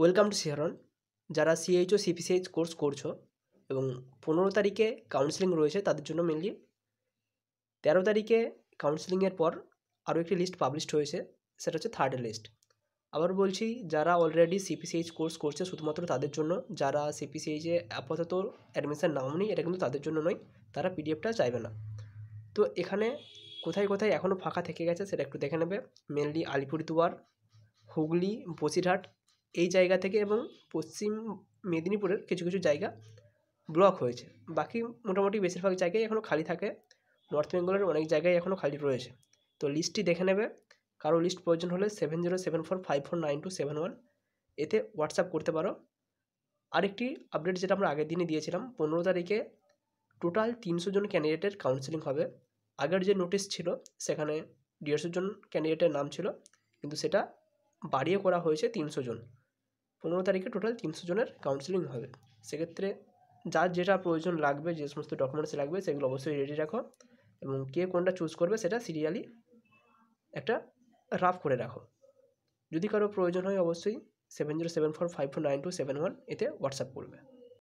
welcome to শিহরণ যারা CHO CPCH course করছো এবং পনেরো তারিখে কাউন্সেলিং রয়েছে তাদের জন্য মেনলি তেরো তারিখে কাউন্সেলিংয়ের পর আরও একটি লিস্ট পাবলিশড হয়েছে সেটা হচ্ছে থার্ড লিস্ট আবার বলছি যারা অলরেডি সিপিসিএইচ কোর্স করছে শুধুমাত্র তাদের জন্য যারা সিপিসিএইচে আপাতত অ্যাডমিশান নাওনি এটা কিন্তু তাদের জন্য নয় তারা পিডিএফটা চাইবে না তো এখানে কোথায় কোথায় এখনও ফাঁকা থেকে গেছে সেটা একটু দেখে নেবে মেনলি আলিপুরদুয়ার হুগলি বসিরহাট এই জায়গা থেকে এবং পশ্চিম মেদিনীপুরের কিছু কিছু জায়গা ব্লক হয়েছে বাকি মোটামুটি বেশিরভাগ জায়গায় এখনও খালি থাকে নর্থ বেঙ্গলের অনেক জায়গায় এখনও খালি রয়েছে তো লিস্টটি দেখে নেবে কারো লিস্ট প্রয়োজন হলে seven zero seven four five four nine two seven one এতে হোয়াটসঅ্যাপ করতে পারো আরেকটি আপডেট যেটা আমরা আগের দিনই দিয়েছিলাম পনেরো তারিখে টোটাল তিনশো জন ক্যান্ডিডেটের কাউন্সিলিং হবে আগের যে নোটিশ ছিল সেখানে দেড়শো জন ক্যান্ডিডেটের নাম ছিল কিন্তু সেটা বাড়িয়ে করা হয়েছে তিনশো জন পনেরো তারিখে টোটাল তিনশো জনের কাউন্সিলিং হবে সেক্ষেত্রে যার যেটা প্রয়োজন লাগবে যে সমস্ত ডকুমেন্টস লাগবে সেগুলো অবশ্যই রেডি রাখো এবং কে কোনটা চুজ করবে সেটা সিরিয়ালি একটা রাফ করে রাখো যদি কারো প্রয়োজন হয় অবশ্যই seven zero seven four five four nine two seven one এতে হোয়াটসঅ্যাপ করবে